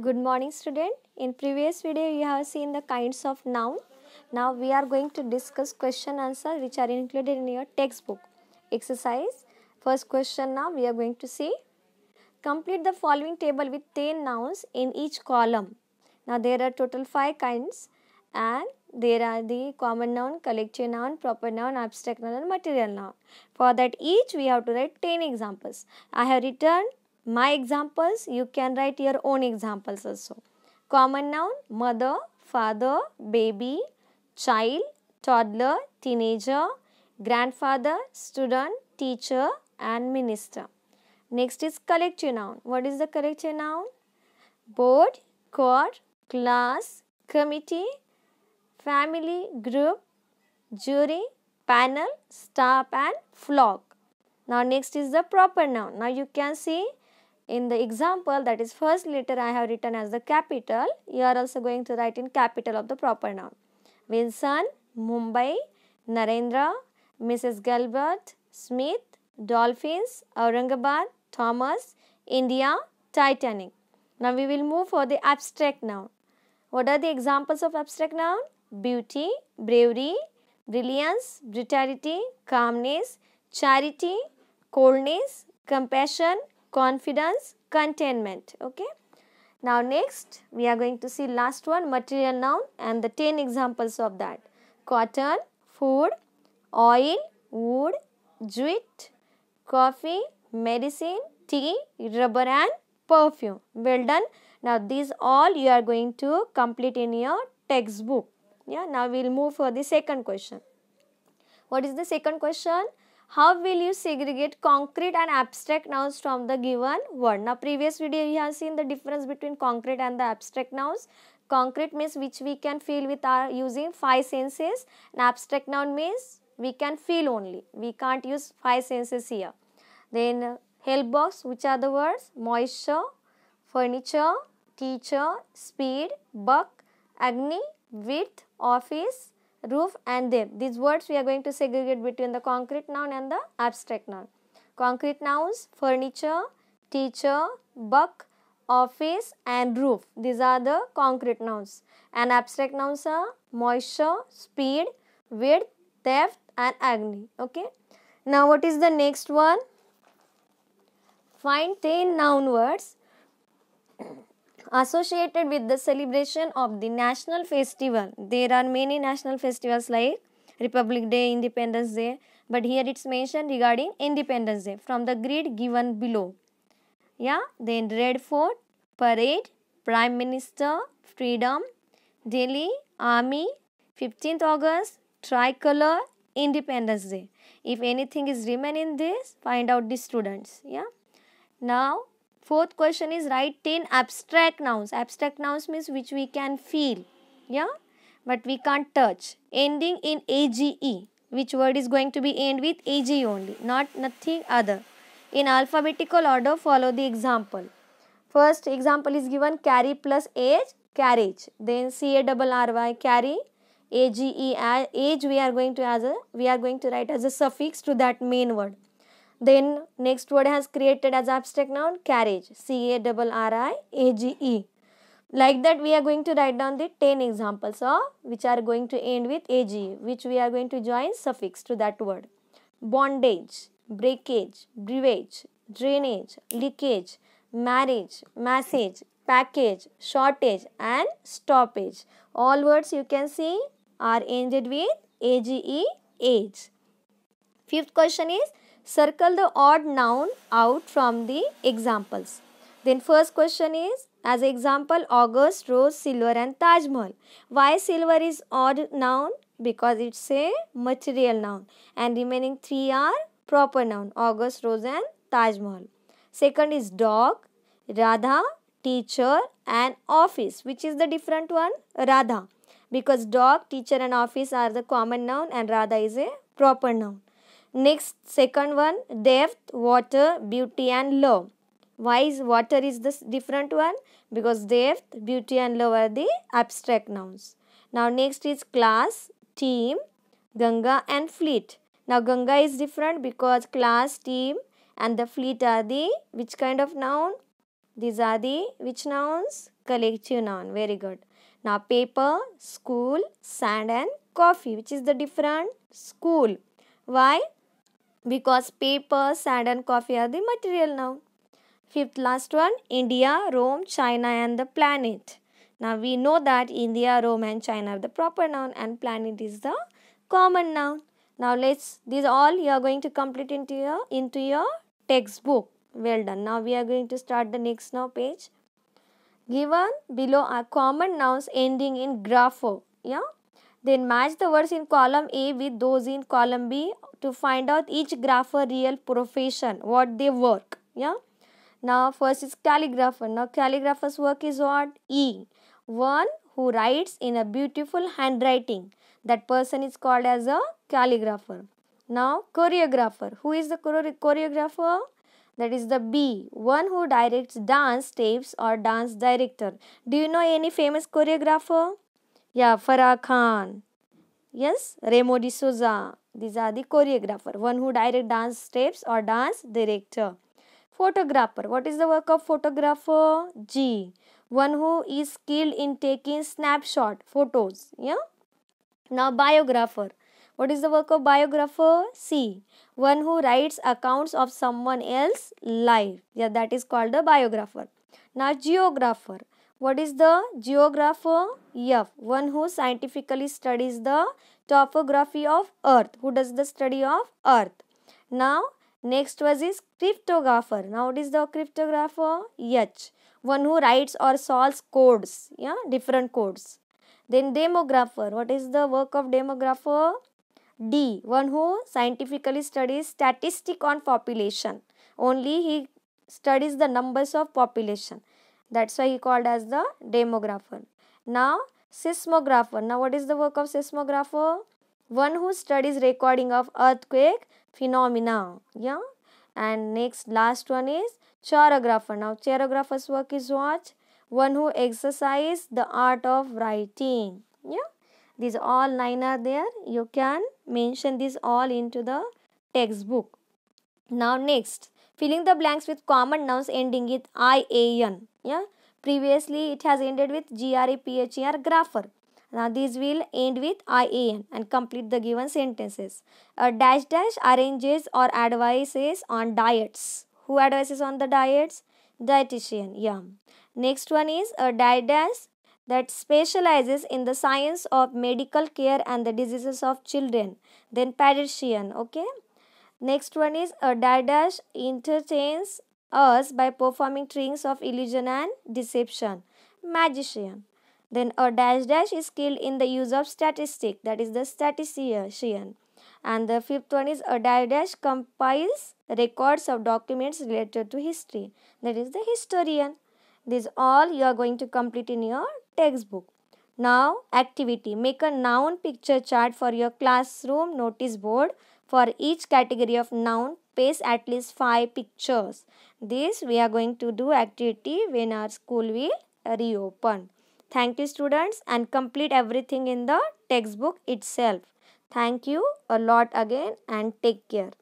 Good morning student. In previous video you have seen the kinds of noun. Now we are going to discuss question answer which are included in your textbook. Exercise. First question now we are going to see. Complete the following table with 10 nouns in each column. Now there are total 5 kinds and there are the common noun, collective noun, proper noun, abstract noun and material noun. For that each we have to write 10 examples. I have written my examples, you can write your own examples also. Common noun, mother, father, baby, child, toddler, teenager, grandfather, student, teacher and minister. Next is collective noun. What is the collective noun? Board, court, class, committee, family, group, jury, panel, staff and flock. Now next is the proper noun. Now you can see in the example that is first letter I have written as the capital, you are also going to write in capital of the proper noun. Wilson, Mumbai, Narendra, Mrs. Gilbert, Smith, Dolphins, Aurangabad, Thomas, India, Titanic. Now we will move for the abstract noun. What are the examples of abstract noun? Beauty, bravery, brilliance, brutality, calmness, charity, coldness, compassion, confidence, containment. Okay. Now next we are going to see last one material noun and the 10 examples of that. Cotton, food, oil, wood, jute, coffee, medicine, tea, rubber and perfume. Well done. Now these all you are going to complete in your textbook. Yeah. Now we will move for the second question. What is the second question? How will you segregate concrete and abstract nouns from the given word? Now, previous video we have seen the difference between concrete and the abstract nouns. Concrete means which we can feel with our using five senses and abstract noun means we can feel only. We can't use five senses here. Then help box which are the words? Moisture, furniture, teacher, speed, buck, agni, width, office, roof and them. These words we are going to segregate between the concrete noun and the abstract noun. Concrete nouns, furniture, teacher, buck, office and roof. These are the concrete nouns. And abstract nouns are moisture, speed, width, theft and agony. Okay. Now what is the next one? Find 10 noun words associated with the celebration of the national festival. There are many national festivals like Republic Day, Independence Day, but here it's mentioned regarding Independence Day from the grid given below. Yeah, then Red Fort, Parade, Prime Minister, Freedom, Delhi, Army, 15th August, Tricolor, Independence Day. If anything is remaining, this, find out the students. Yeah. Now, Fourth question is write 10 abstract nouns. Abstract nouns means which we can feel. Yeah. But we can't touch. Ending in AGE. Which word is going to be end with a g only. Not nothing other. In alphabetical order follow the example. First example is given carry plus age carriage. Then C A double R Y carry. A G E age we are going to as a we are going to write as a suffix to that main word. Then next word has created as abstract noun carriage. C A double R I A G E. Like that we are going to write down the 10 examples of which are going to end with AG which we are going to join suffix to that word. Bondage, breakage, brevage, drainage, leakage, marriage, massage, package, shortage and stoppage. All words you can see are ended with AGE age. Fifth question is Circle the odd noun out from the examples. Then first question is, as example, August, rose, silver and Taj Mahal. Why silver is odd noun? Because it's a material noun. And remaining three are proper noun, August, rose and Taj Mahal. Second is dog, Radha, teacher and office. Which is the different one? Radha. Because dog, teacher and office are the common noun and Radha is a proper noun. Next, second one, depth, water, beauty and love. Why is water is the different one? Because depth, beauty and love are the abstract nouns. Now, next is class, team, Ganga and fleet. Now, Ganga is different because class, team and the fleet are the which kind of noun? These are the which nouns? Collective noun. Very good. Now, paper, school, sand and coffee. Which is the different? School. Why? because paper, sand, and coffee are the material now. Fifth, last one India, Rome, China, and the planet. Now we know that India, Rome, and China are the proper noun, and planet is the common noun. Now let's, these all you are going to complete into your, into your textbook. Well done. Now we are going to start the next now page. Given below are common nouns ending in grapho. Yeah. Then match the words in column A with those in column B to find out each grapher real profession, what they work. Yeah. Now first is calligrapher. Now calligrapher's work is what? E. One who writes in a beautiful handwriting. That person is called as a calligrapher. Now choreographer. Who is the choreographer? That is the B. One who directs dance tapes or dance director. Do you know any famous choreographer? या Farah Khan yes Remo D'Souza these are the choreographer one who direct dance steps और dance director photographer what is the work of photographer G one who is skilled in taking snapshot photos या ना biographer what is the work of biographer C one who writes accounts of someone else life या that is called the biographer ना geographer What is the geographer? Yef, one who scientifically studies the topography of earth. Who does the study of earth? Now, next was is cryptographer. Now, what is the cryptographer? H, one who writes or solves codes, yeah, different codes. Then demographer, what is the work of demographer? D, one who scientifically studies statistic on population. Only he studies the numbers of population. That's why he called as the demographer. Now, seismographer. Now, what is the work of seismographer? One who studies recording of earthquake phenomena. Yeah. And next, last one is chorographer. Now, chorographer's work is what? One who exercises the art of writing. Yeah. These all nine are there. You can mention these all into the textbook. Now, next, filling the blanks with common nouns ending with IAN yeah previously it has ended with grapher grapher now these will end with ian and complete the given sentences A dash dash arranges or advises on diets who advises on the diets dietitian yeah next one is a diet dash that specializes in the science of medical care and the diseases of children then pediatrician okay next one is a diet dash entertains us by performing tricks of illusion and deception. Magician. Then a dash dash is skilled in the use of statistic, that is the statistician. And the fifth one is a dash dash compiles records of documents related to history, that is the historian. this all you are going to complete in your textbook. Now, activity. Make a noun picture chart for your classroom notice board for each category of noun Paste at least five pictures. This we are going to do activity when our school will reopen. Thank you students and complete everything in the textbook itself. Thank you a lot again and take care.